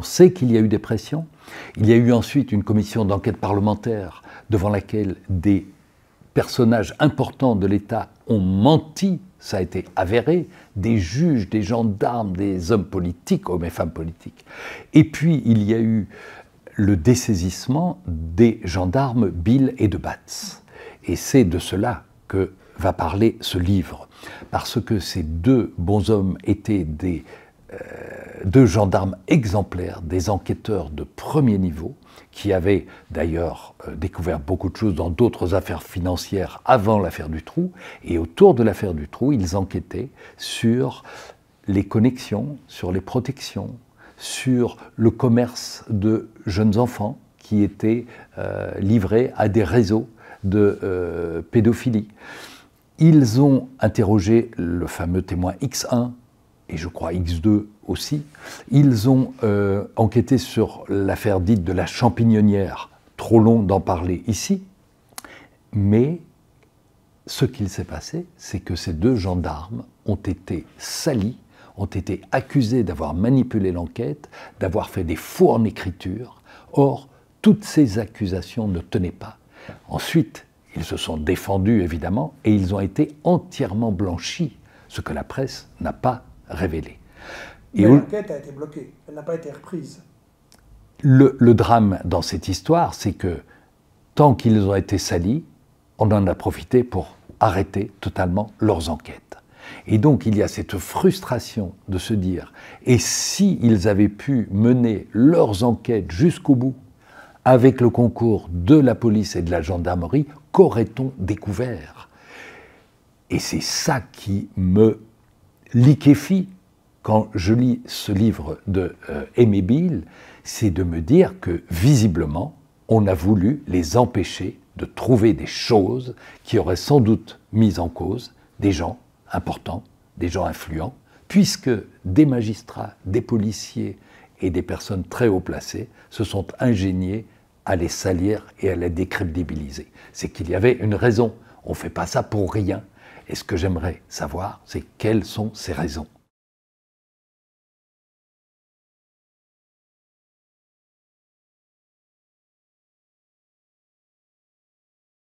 On sait qu'il y a eu des pressions. Il y a eu ensuite une commission d'enquête parlementaire devant laquelle des personnages importants de l'État ont menti, ça a été avéré, des juges, des gendarmes, des hommes politiques, hommes et femmes politiques. Et puis il y a eu le dessaisissement des gendarmes Bill et de Batz. Et c'est de cela que va parler ce livre, parce que ces deux bons hommes étaient des... Euh, deux gendarmes exemplaires, des enquêteurs de premier niveau, qui avaient d'ailleurs euh, découvert beaucoup de choses dans d'autres affaires financières avant l'affaire du trou. Et autour de l'affaire du trou, ils enquêtaient sur les connexions, sur les protections, sur le commerce de jeunes enfants qui étaient euh, livrés à des réseaux de euh, pédophilie. Ils ont interrogé le fameux témoin X1 et je crois X2 aussi, ils ont euh, enquêté sur l'affaire dite de la champignonnière. Trop long d'en parler ici, mais ce qu'il s'est passé, c'est que ces deux gendarmes ont été salis, ont été accusés d'avoir manipulé l'enquête, d'avoir fait des faux en écriture. Or, toutes ces accusations ne tenaient pas. Ensuite, ils se sont défendus, évidemment, et ils ont été entièrement blanchis, ce que la presse n'a pas révélé. l'enquête a été bloquée, elle n'a pas été reprise. Le, le drame dans cette histoire, c'est que tant qu'ils ont été salis, on en a profité pour arrêter totalement leurs enquêtes. Et donc il y a cette frustration de se dire, et si avaient pu mener leurs enquêtes jusqu'au bout, avec le concours de la police et de la gendarmerie, qu'aurait-on découvert Et c'est ça qui me L'Ikefi, quand je lis ce livre de euh, c'est de me dire que visiblement, on a voulu les empêcher de trouver des choses qui auraient sans doute mis en cause des gens importants, des gens influents, puisque des magistrats, des policiers et des personnes très haut placées se sont ingéniés à les salir et à les décrédibiliser. C'est qu'il y avait une raison. On ne fait pas ça pour rien. Et ce que j'aimerais savoir, c'est quelles sont ces raisons.